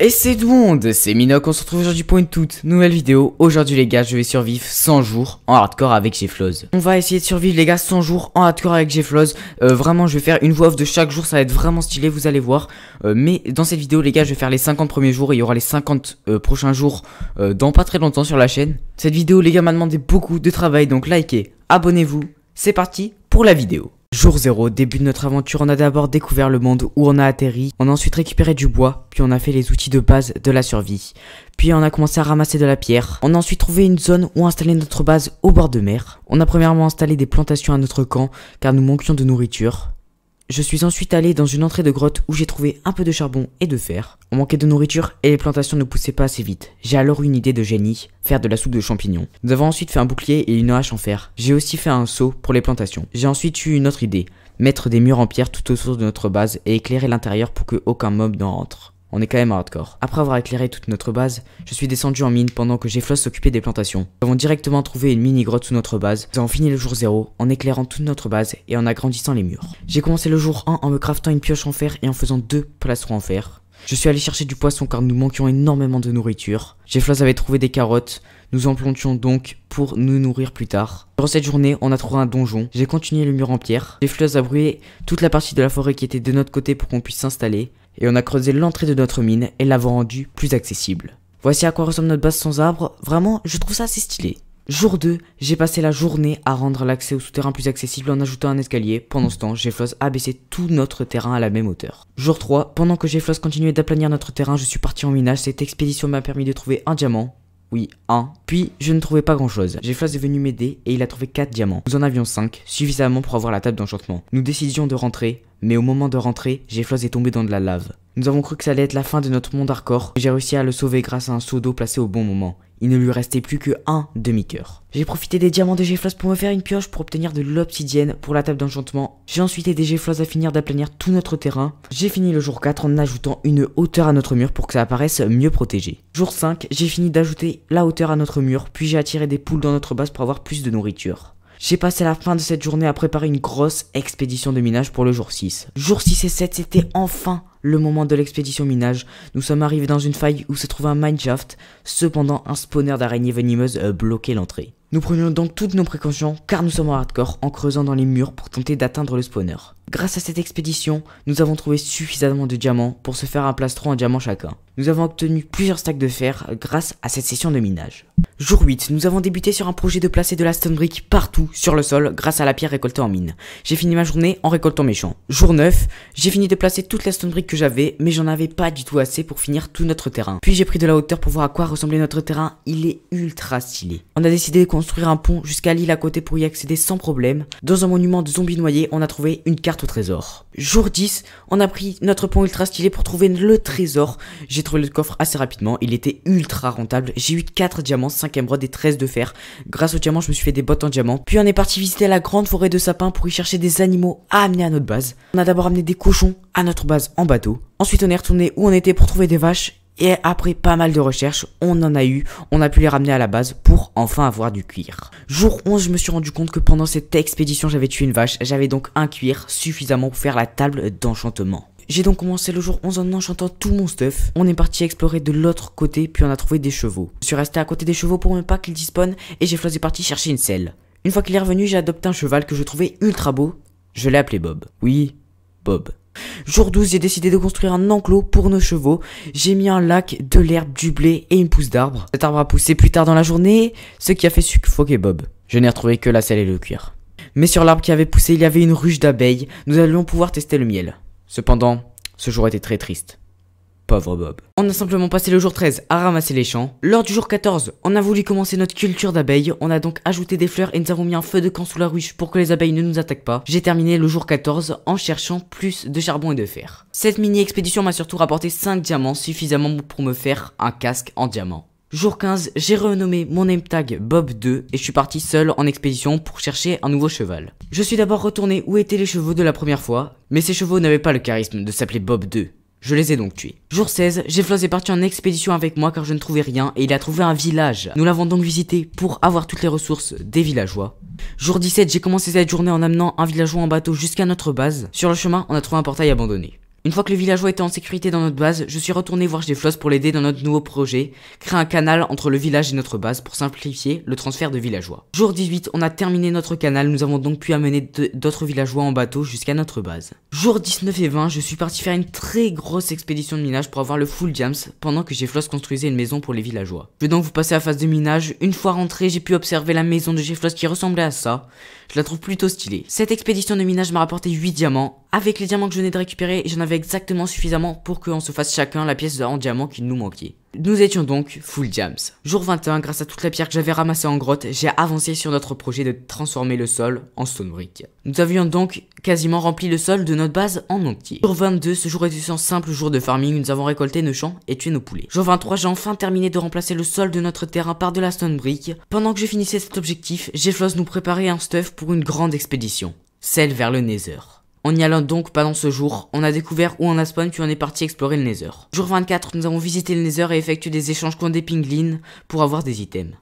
Et c'est tout le monde, c'est Minoc, on se retrouve aujourd'hui pour une toute nouvelle vidéo. Aujourd'hui les gars, je vais survivre 100 jours en hardcore avec GFloz On va essayer de survivre les gars 100 jours en hardcore avec GFloz Euh, vraiment, je vais faire une voix off de chaque jour, ça va être vraiment stylé, vous allez voir. Euh, mais dans cette vidéo les gars, je vais faire les 50 premiers jours et il y aura les 50 euh, prochains jours euh, dans pas très longtemps sur la chaîne. Cette vidéo les gars m'a demandé beaucoup de travail, donc likez, abonnez-vous. C'est parti pour la vidéo. Jour 0, début de notre aventure, on a d'abord découvert le monde où on a atterri, on a ensuite récupéré du bois, puis on a fait les outils de base de la survie. Puis on a commencé à ramasser de la pierre, on a ensuite trouvé une zone où installer notre base au bord de mer. On a premièrement installé des plantations à notre camp, car nous manquions de nourriture. Je suis ensuite allé dans une entrée de grotte où j'ai trouvé un peu de charbon et de fer. On manquait de nourriture et les plantations ne poussaient pas assez vite. J'ai alors eu une idée de génie, faire de la soupe de champignons. Nous avons ensuite fait un bouclier et une hache en fer. J'ai aussi fait un seau pour les plantations. J'ai ensuite eu une autre idée, mettre des murs en pierre tout autour de notre base et éclairer l'intérieur pour que aucun mob n'en rentre on est quand même hardcore. Après avoir éclairé toute notre base, je suis descendu en mine pendant que Gefloss s'occupait des plantations. Nous avons directement trouvé une mini grotte sous notre base, nous avons fini le jour 0 en éclairant toute notre base et en agrandissant les murs. J'ai commencé le jour 1 en me craftant une pioche en fer et en faisant deux plastrons en fer. Je suis allé chercher du poisson car nous manquions énormément de nourriture. Gefloss avait trouvé des carottes, nous en plantions donc pour nous nourrir plus tard. Durant cette journée, on a trouvé un donjon. J'ai continué le mur en pierre. Gefloss a brûlé toute la partie de la forêt qui était de notre côté pour qu'on puisse s'installer et on a creusé l'entrée de notre mine et l'avons rendue plus accessible. Voici à quoi ressemble notre base sans arbre, vraiment je trouve ça assez stylé. Jour 2, j'ai passé la journée à rendre l'accès au souterrain plus accessible en ajoutant un escalier. Pendant ce temps, Géflos a baissé tout notre terrain à la même hauteur. Jour 3, pendant que Géflos continuait d'aplanir notre terrain, je suis parti en minage. Cette expédition m'a permis de trouver un diamant, oui, un. Puis, je ne trouvais pas grand chose. Géflas est venu m'aider et il a trouvé 4 diamants. Nous en avions 5, suffisamment pour avoir la table d'enchantement. Nous décidions de rentrer, mais au moment de rentrer, Géflos est tombé dans de la lave. Nous avons cru que ça allait être la fin de notre monde hardcore, j'ai réussi à le sauver grâce à un seau d'eau placé au bon moment il ne lui restait plus que un demi coeur J'ai profité des diamants de Géflos pour me faire une pioche pour obtenir de l'obsidienne pour la table d'enchantement. J'ai ensuite aidé Géflos à finir d'aplanir tout notre terrain. J'ai fini le jour 4 en ajoutant une hauteur à notre mur pour que ça apparaisse mieux protégé. Jour 5, j'ai fini d'ajouter la hauteur à notre mur, puis j'ai attiré des poules dans notre base pour avoir plus de nourriture. J'ai passé la fin de cette journée à préparer une grosse expédition de minage pour le jour 6. Jour 6 et 7, c'était enfin le moment de l'expédition minage, nous sommes arrivés dans une faille où se trouve un mineshaft, cependant un spawner d'araignées venimeuses bloquait l'entrée. Nous prenions donc toutes nos précautions car nous sommes en hardcore en creusant dans les murs pour tenter d'atteindre le spawner. Grâce à cette expédition, nous avons trouvé suffisamment de diamants pour se faire un plastron en diamant chacun. Nous avons obtenu plusieurs stacks de fer grâce à cette session de minage. Jour 8, nous avons débuté sur un projet de placer de la stone brick partout sur le sol grâce à la pierre récoltée en mine. J'ai fini ma journée en récoltant mes champs. Jour 9, j'ai fini de placer toute la stone brick que j'avais, mais j'en avais pas du tout assez pour finir tout notre terrain. Puis j'ai pris de la hauteur pour voir à quoi ressemblait notre terrain, il est ultra stylé. On a décidé de construire un pont jusqu'à l'île à côté pour y accéder sans problème. Dans un monument de zombies noyés, on a trouvé une carte au trésor. Jour 10, on a pris notre pont ultra stylé pour trouver le trésor. J'ai trouvé le coffre assez rapidement, il était ultra rentable, j'ai eu 4 diamants, 5 qui des tresses de fer. Grâce au diamant, je me suis fait des bottes en diamant. Puis on est parti visiter la grande forêt de sapins pour y chercher des animaux à amener à notre base. On a d'abord amené des cochons à notre base en bateau. Ensuite, on est retourné où on était pour trouver des vaches. Et après pas mal de recherches, on en a eu, on a pu les ramener à la base pour enfin avoir du cuir. Jour 11, je me suis rendu compte que pendant cette expédition, j'avais tué une vache, j'avais donc un cuir suffisamment pour faire la table d'enchantement. J'ai donc commencé le jour 11 en enchantant tout mon stuff. On est parti explorer de l'autre côté, puis on a trouvé des chevaux. Je suis resté à côté des chevaux pour ne pas qu'ils disponnent, et j'ai est parti chercher une selle. Une fois qu'il est revenu, j'ai adopté un cheval que je trouvais ultra beau. Je l'ai appelé Bob. Oui, Bob. Jour 12, j'ai décidé de construire un enclos pour nos chevaux. J'ai mis un lac, de l'herbe, du blé et une pousse d'arbre. Cet arbre a poussé plus tard dans la journée, ce qui a fait suffoquer Bob. Je n'ai retrouvé que la selle et le cuir. Mais sur l'arbre qui avait poussé, il y avait une ruche d'abeilles. Nous allions pouvoir tester le miel. Cependant, ce jour était très triste. Pauvre Bob. On a simplement passé le jour 13 à ramasser les champs. Lors du jour 14, on a voulu commencer notre culture d'abeilles. On a donc ajouté des fleurs et nous avons mis un feu de camp sous la ruche pour que les abeilles ne nous attaquent pas. J'ai terminé le jour 14 en cherchant plus de charbon et de fer. Cette mini expédition m'a surtout rapporté 5 diamants suffisamment pour me faire un casque en diamant. Jour 15, j'ai renommé mon name tag Bob 2 et je suis parti seul en expédition pour chercher un nouveau cheval. Je suis d'abord retourné où étaient les chevaux de la première fois, mais ces chevaux n'avaient pas le charisme de s'appeler Bob 2. Je les ai donc tués. Jour 16, Jefflos est parti en expédition avec moi car je ne trouvais rien et il a trouvé un village. Nous l'avons donc visité pour avoir toutes les ressources des villageois. Jour 17, j'ai commencé cette journée en amenant un villageois en bateau jusqu'à notre base. Sur le chemin, on a trouvé un portail abandonné. Une fois que le villageois était en sécurité dans notre base, je suis retourné voir Gefloss pour l'aider dans notre nouveau projet, créer un canal entre le village et notre base pour simplifier le transfert de villageois. Jour 18, on a terminé notre canal, nous avons donc pu amener d'autres villageois en bateau jusqu'à notre base. Jour 19 et 20, je suis parti faire une très grosse expédition de minage pour avoir le full diams pendant que Gefloss construisait une maison pour les villageois. Je vais donc vous passer à la phase de minage, une fois rentré, j'ai pu observer la maison de Gefloss qui ressemblait à ça. Je la trouve plutôt stylée. Cette expédition de minage m'a rapporté 8 diamants, avec les diamants que je venais de récupérer, j'en avais exactement suffisamment pour qu'on se fasse chacun la pièce en diamant qui nous manquait. Nous étions donc full jams. Jour 21, grâce à toutes les pierres que j'avais ramassées en grotte, j'ai avancé sur notre projet de transformer le sol en stone brick. Nous avions donc quasiment rempli le sol de notre base en entier. Jour 22, ce jour est un simple jour de farming, nous avons récolté nos champs et tué nos poulets. Jour 23, j'ai enfin terminé de remplacer le sol de notre terrain par de la stone brick. Pendant que je finissais cet objectif, Jeffloss nous préparait un stuff pour une grande expédition, celle vers le Nether. En y allant donc pendant ce jour, on a découvert où on a spawn puis on est parti explorer le Nether. Jour 24, nous avons visité le Nether et effectué des échanges contre des pinglins pour avoir des items.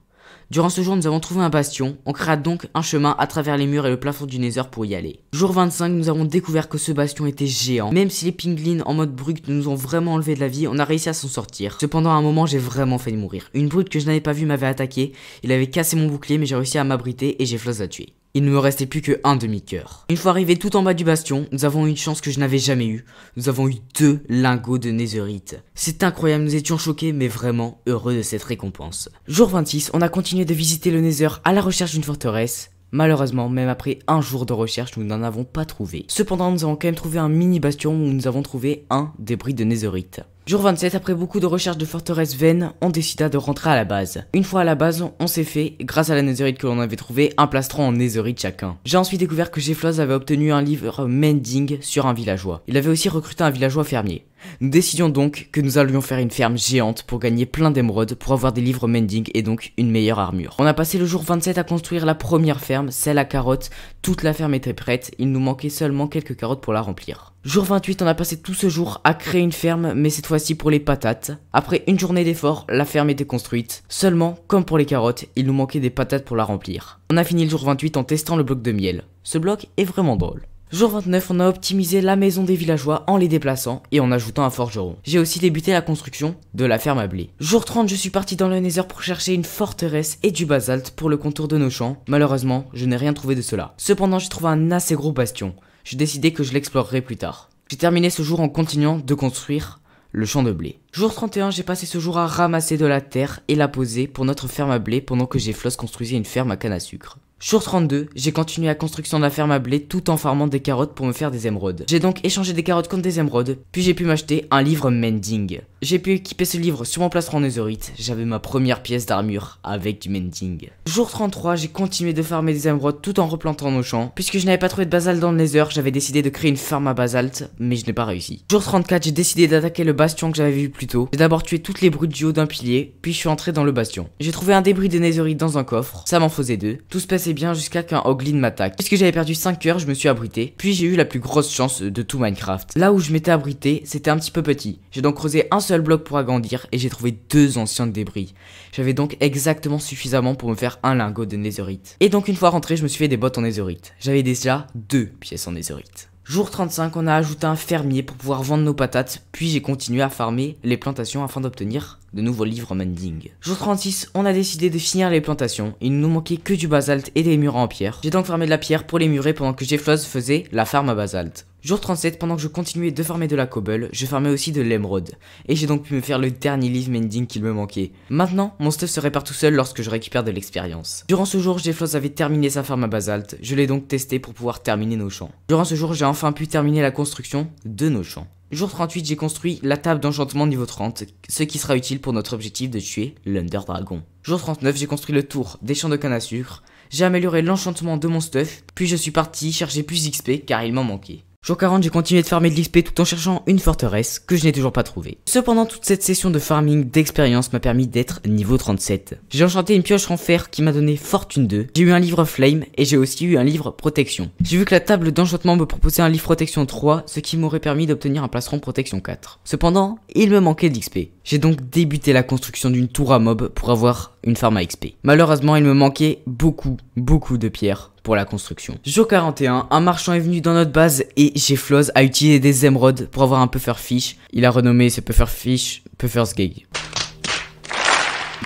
Durant ce jour, nous avons trouvé un bastion, on créa donc un chemin à travers les murs et le plafond du Nether pour y aller. Jour 25, nous avons découvert que ce bastion était géant. Même si les pinglins en mode brute nous ont vraiment enlevé de la vie, on a réussi à s'en sortir. Cependant, à un moment, j'ai vraiment failli mourir. Une brute que je n'avais pas vue m'avait attaqué, il avait cassé mon bouclier mais j'ai réussi à m'abriter et j'ai floss à tuer. Il ne me restait plus que un demi coeur Une fois arrivé tout en bas du bastion, nous avons eu une chance que je n'avais jamais eue. Nous avons eu deux lingots de netherite. C'est incroyable, nous étions choqués mais vraiment heureux de cette récompense. Jour 26, on a continué de visiter le nether à la recherche d'une forteresse. Malheureusement, même après un jour de recherche, nous n'en avons pas trouvé. Cependant, nous avons quand même trouvé un mini bastion où nous avons trouvé un débris de netherite. Jour 27, après beaucoup de recherches de forteresses vaines, on décida de rentrer à la base. Une fois à la base, on s'est fait, grâce à la netherite que l'on avait trouvé, un plastron en netherite chacun. J'ai ensuite découvert que Jeffloz avait obtenu un livre mending sur un villageois. Il avait aussi recruté un villageois fermier. Nous décidions donc que nous allions faire une ferme géante pour gagner plein d'émeraudes, pour avoir des livres mending et donc une meilleure armure. On a passé le jour 27 à construire la première ferme, celle à carottes, toute la ferme était prête, il nous manquait seulement quelques carottes pour la remplir. Jour 28, on a passé tout ce jour à créer une ferme, mais cette fois-ci pour les patates. Après une journée d'efforts, la ferme était construite. Seulement, comme pour les carottes, il nous manquait des patates pour la remplir. On a fini le jour 28 en testant le bloc de miel. Ce bloc est vraiment drôle. Jour 29, on a optimisé la maison des villageois en les déplaçant et en ajoutant un forgeron. J'ai aussi débuté la construction de la ferme à blé. Jour 30, je suis parti dans le Nether pour chercher une forteresse et du basalte pour le contour de nos champs. Malheureusement, je n'ai rien trouvé de cela. Cependant, j'ai trouvé un assez gros bastion. J'ai décidé que je l'explorerai plus tard. J'ai terminé ce jour en continuant de construire le champ de blé. Jour 31, j'ai passé ce jour à ramasser de la terre et la poser pour notre ferme à blé pendant que Géflos construisait une ferme à canne à sucre. Jour 32, j'ai continué la construction de la ferme à blé tout en farmant des carottes pour me faire des émeraudes. J'ai donc échangé des carottes contre des émeraudes, puis j'ai pu m'acheter un livre mending. J'ai pu équiper ce livre sur mon plastron netherite, j'avais ma première pièce d'armure avec du mending. Jour 33, j'ai continué de farmer des émeraudes tout en replantant nos champs. Puisque je n'avais pas trouvé de basalte dans le nether, j'avais décidé de créer une ferme à basalte, mais je n'ai pas réussi. Jour 34, j'ai décidé d'attaquer le bastion que j'avais vu plus tôt. J'ai d'abord tué toutes les brutes du haut d'un pilier, puis je suis entré dans le bastion. J'ai trouvé un débris de netherite dans un coffre, ça m'en faisait deux, tout se passait bien jusqu'à qu'un Hoglin m'attaque. Puisque j'avais perdu 5 heures, je me suis abrité, puis j'ai eu la plus grosse chance de tout Minecraft. Là où je m'étais abrité, c'était un petit peu petit. J'ai donc creusé un seul bloc pour agrandir et j'ai trouvé deux anciens débris. J'avais donc exactement suffisamment pour me faire un lingot de netherite. Et donc une fois rentré, je me suis fait des bottes en netherite. J'avais déjà deux pièces en netherite. Jour 35, on a ajouté un fermier pour pouvoir vendre nos patates, puis j'ai continué à farmer les plantations afin d'obtenir de nouveaux livres mending. Jour 36, on a décidé de finir les plantations, il ne nous manquait que du basalte et des murs en pierre. J'ai donc fermé de la pierre pour les murer pendant que Loss faisait la farm à basalte. Jour 37, pendant que je continuais de farmer de la cobble, je farmais aussi de l'émeraude, et j'ai donc pu me faire le dernier live mending qu'il me manquait. Maintenant, mon stuff se répare tout seul lorsque je récupère de l'expérience. Durant ce jour, Jeffloss avait terminé sa farm à basalte, je l'ai donc testé pour pouvoir terminer nos champs. Durant ce jour, j'ai enfin pu terminer la construction de nos champs. Jour 38, j'ai construit la table d'enchantement niveau 30, ce qui sera utile pour notre objectif de tuer l'Under Dragon. Jour 39, j'ai construit le tour des champs de canne à sucre, j'ai amélioré l'enchantement de mon stuff, puis je suis parti chercher plus XP car il m'en manquait. Jour 40, j'ai continué de farmer de l'XP tout en cherchant une forteresse que je n'ai toujours pas trouvée. Cependant, toute cette session de farming d'expérience m'a permis d'être niveau 37. J'ai enchanté une pioche en fer qui m'a donné fortune 2, j'ai eu un livre flame et j'ai aussi eu un livre protection. J'ai vu que la table d'enchantement me proposait un livre protection 3, ce qui m'aurait permis d'obtenir un placeron protection 4. Cependant, il me manquait d'XP. J'ai donc débuté la construction d'une tour à mob pour avoir une farm à XP. Malheureusement, il me manquait beaucoup, beaucoup de pierres pour la construction. Jour 41, un marchand est venu dans notre base et Floz a utilisé des émeraudes pour avoir un puffer fish. Il a renommé ce puffer fish Puffer's Gig.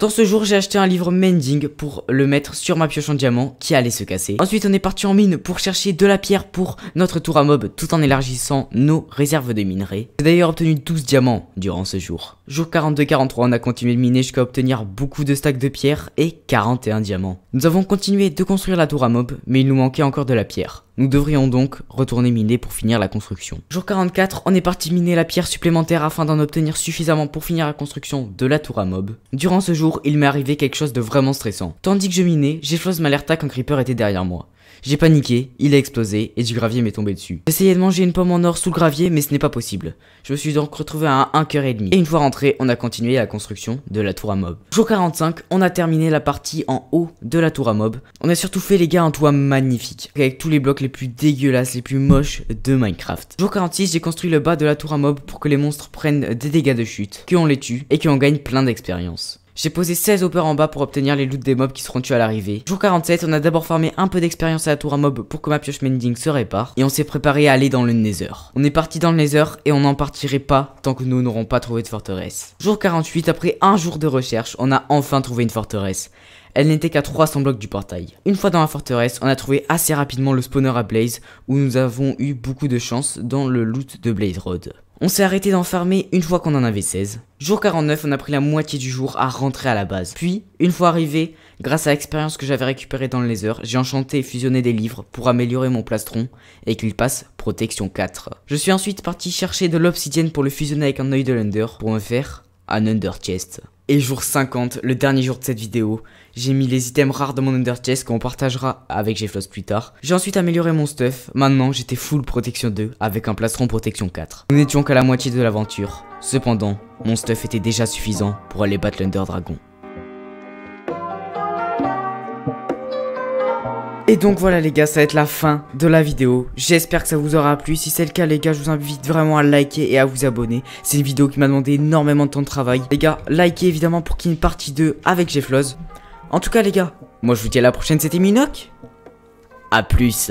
Dans ce jour, j'ai acheté un livre mending pour le mettre sur ma pioche en diamant qui allait se casser. Ensuite, on est parti en mine pour chercher de la pierre pour notre tour à mob tout en élargissant nos réserves de minerais. J'ai d'ailleurs obtenu 12 diamants durant ce jour. Jour 42-43, on a continué de miner jusqu'à obtenir beaucoup de stacks de pierres et 41 diamants. Nous avons continué de construire la tour à mob, mais il nous manquait encore de la pierre. Nous devrions donc retourner miner pour finir la construction. Jour 44, on est parti miner la pierre supplémentaire afin d'en obtenir suffisamment pour finir la construction de la tour à mob. Durant ce jour, il m'est arrivé quelque chose de vraiment stressant. Tandis que je minais, j'ai ma qu'un creeper était derrière moi. J'ai paniqué, il a explosé et du gravier m'est tombé dessus. J'essayais de manger une pomme en or sous le gravier mais ce n'est pas possible. Je me suis donc retrouvé à un cœur et demi. Et une fois rentré, on a continué la construction de la tour à mob. Jour 45, on a terminé la partie en haut de la tour à mob. On a surtout fait les gars un toit magnifique, avec tous les blocs les plus dégueulasses, les plus moches de Minecraft. Jour 46, j'ai construit le bas de la tour à mob pour que les monstres prennent des dégâts de chute, que on les tue et qu'on gagne plein d'expérience. J'ai posé 16 hoppers en bas pour obtenir les loots des mobs qui seront tués à l'arrivée. Jour 47, on a d'abord formé un peu d'expérience à la tour à mob pour que ma pioche mending se répare. Et on s'est préparé à aller dans le nether. On est parti dans le nether et on n'en partirait pas tant que nous n'aurons pas trouvé de forteresse. Jour 48, après un jour de recherche, on a enfin trouvé une forteresse elle n'était qu'à 300 blocs du portail. Une fois dans la forteresse, on a trouvé assez rapidement le spawner à Blaze, où nous avons eu beaucoup de chance dans le loot de Blaze Road. On s'est arrêté d'en farmer une fois qu'on en avait 16. Jour 49, on a pris la moitié du jour à rentrer à la base. Puis, une fois arrivé, grâce à l'expérience que j'avais récupérée dans le laser, j'ai enchanté et fusionné des livres pour améliorer mon plastron et qu'il passe protection 4. Je suis ensuite parti chercher de l'obsidienne pour le fusionner avec un œil de l'under pour me faire un under chest. Et jour 50, le dernier jour de cette vidéo, j'ai mis les items rares de mon Under Chest qu'on partagera avec GFLOS plus tard. J'ai ensuite amélioré mon stuff, maintenant j'étais full protection 2 avec un plastron protection 4. Nous n'étions qu'à la moitié de l'aventure, cependant, mon stuff était déjà suffisant pour aller battre l'Under Dragon. Et donc voilà les gars, ça va être la fin de la vidéo. J'espère que ça vous aura plu. Si c'est le cas les gars, je vous invite vraiment à liker et à vous abonner. C'est une vidéo qui m'a demandé énormément de temps de travail. Les gars, likez évidemment pour qu'il y ait une partie 2 avec Jeffloz. En tout cas les gars, moi je vous dis à la prochaine, c'était Minoc. A plus